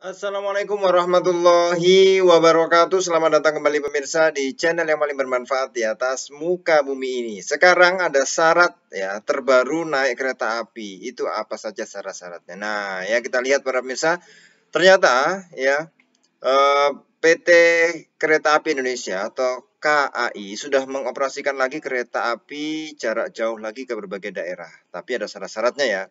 Assalamualaikum warahmatullahi wabarakatuh. Selamat datang kembali pemirsa di channel yang paling bermanfaat di atas muka bumi ini. Sekarang ada syarat ya terbaru naik kereta api. Itu apa saja syarat-syaratnya? Nah, ya kita lihat para pemirsa. Ternyata ya eh, PT Kereta Api Indonesia atau KAI sudah mengoperasikan lagi kereta api jarak jauh lagi ke berbagai daerah. Tapi ada syarat-syaratnya ya.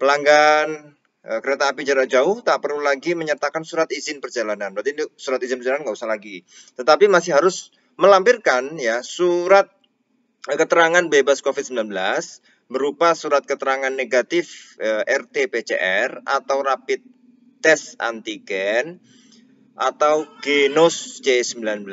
Pelanggan Eh, kereta api jarak jauh tak perlu lagi menyertakan surat izin perjalanan. Berarti surat izin perjalanan nggak usah lagi. Tetapi masih harus melampirkan ya surat eh, keterangan bebas COVID-19 berupa surat keterangan negatif e, eh, RT-PCR atau rapid test antigen atau Genos C19.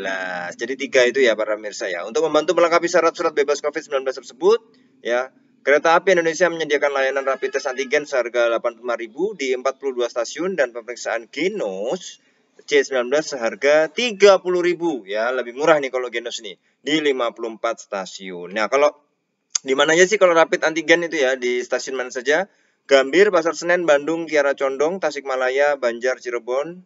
Jadi tiga itu ya para pemirsa ya. Untuk membantu melengkapi syarat surat bebas COVID-19 tersebut ya Kereta Api Indonesia menyediakan layanan rapid test antigen seharga Rp85.000 di 42 stasiun dan pemeriksaan genos C19 seharga Rp30.000 ya, lebih murah nih kalau genos nih di 54 stasiun. Nah, kalau di mana aja sih kalau rapid antigen itu ya di stasiun mana saja? Gambir, Pasar Senen, Bandung, Kiara Condong, Tasikmalaya, Banjar, Cirebon,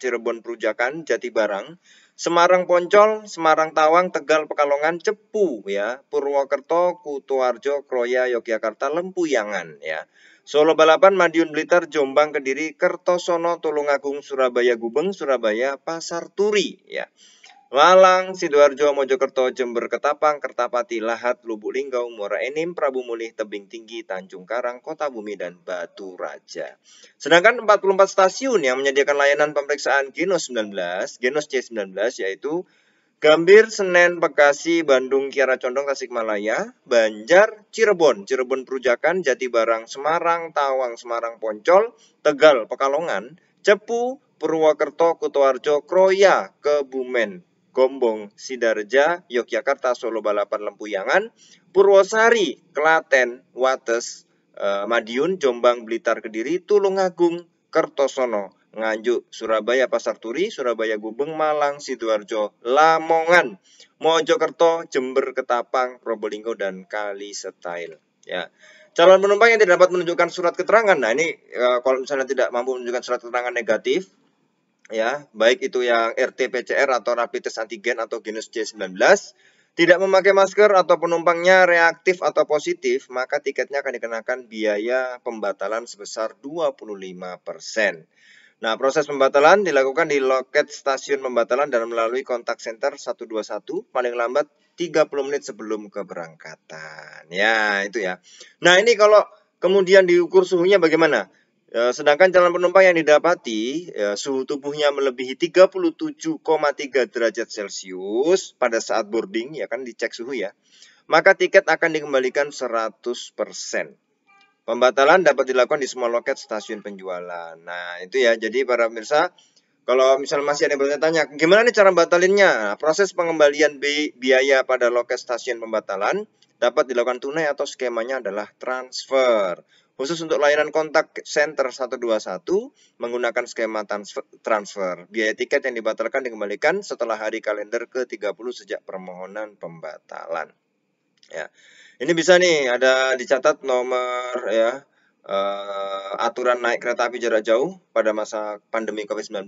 Cirebon Perujakan, Jatibarang, Semarang Poncol, Semarang Tawang, Tegal Pekalongan, Cepu ya, Purwokerto, Kutuarjo, Kroya, Yogyakarta, Lempuyangan ya. Solo Balapan, Madiun Blitar, Jombang, Kediri, Kertosono, Tulungagung, Surabaya Gubeng, Surabaya, Pasar Turi ya. Malang, Sidoarjo, Mojokerto, Jember, Ketapang, Kertapati, Lahat, Lubuk Linggau, Muara Enim, Prabu Mulih, Tebing Tinggi, Tanjung Karang, Kota Bumi, dan Batu Raja. Sedangkan 44 stasiun yang menyediakan layanan pemeriksaan Genos 19, Genos C19 yaitu Gambir, Senen, Bekasi, Bandung, Kiara Condong, Tasikmalaya, Banjar, Cirebon, Cirebon Perujakan, Jatibarang, Semarang, Tawang, Semarang, Poncol, Tegal, Pekalongan, Cepu, Purwokerto, Kutoarjo, Kroya, Kebumen, Gombong, Sidarja, Yogyakarta, Solo Balapan, Lempuyangan, Purwosari, Klaten, Wates, eh, Madiun, Jombang, Blitar, Kediri, Tulungagung, Kertosono, Nganjuk, Surabaya, Pasar Turi, Surabaya, Gubeng, Malang, Sidoarjo, Lamongan, Mojokerto, Jember, Ketapang, Probolinggo, dan Kali Setail. Ya. Calon penumpang yang tidak dapat menunjukkan surat keterangan, nah ini eh, kalau misalnya tidak mampu menunjukkan surat keterangan negatif, ya, baik itu yang RT-PCR atau rapid test antigen atau genus C19, tidak memakai masker atau penumpangnya reaktif atau positif, maka tiketnya akan dikenakan biaya pembatalan sebesar 25%. Nah, proses pembatalan dilakukan di loket stasiun pembatalan dan melalui kontak center 121 paling lambat 30 menit sebelum keberangkatan. Ya, itu ya. Nah, ini kalau kemudian diukur suhunya bagaimana? Eh, sedangkan calon penumpang yang didapati ya, suhu tubuhnya melebihi 37,3 derajat Celcius pada saat boarding, ya kan dicek suhu ya, maka tiket akan dikembalikan 100%. Pembatalan dapat dilakukan di semua loket stasiun penjualan. Nah, itu ya. Jadi para pemirsa, kalau misalnya masih ada yang bertanya, gimana nih cara batalinnya? Nah, proses pengembalian biaya pada loket stasiun pembatalan dapat dilakukan tunai atau skemanya adalah transfer. Khusus untuk layanan kontak center 121 menggunakan skema transfer, Biaya tiket yang dibatalkan dikembalikan setelah hari kalender ke-30 sejak permohonan pembatalan. Ya. Ini bisa nih ada dicatat nomor ya uh, aturan naik kereta api jarak jauh pada masa pandemi COVID-19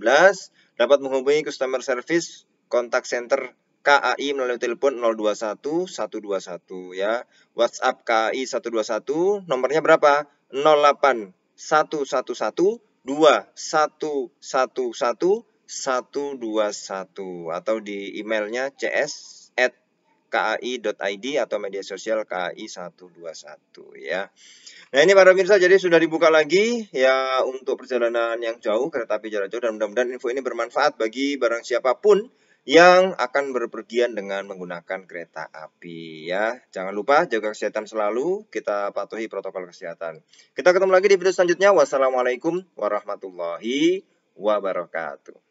dapat menghubungi customer service kontak center KAI melalui telepon 021 121 ya. WhatsApp KAI 121 nomornya berapa? 08 atau di emailnya cs at kai.id atau media sosial kai121 ya. Nah ini para pemirsa jadi sudah dibuka lagi ya untuk perjalanan yang jauh kereta api jarak jauh dan mudah-mudahan info ini bermanfaat bagi barang siapapun yang akan berpergian dengan menggunakan kereta api ya. Jangan lupa jaga kesehatan selalu, kita patuhi protokol kesehatan. Kita ketemu lagi di video selanjutnya. Wassalamualaikum warahmatullahi wabarakatuh.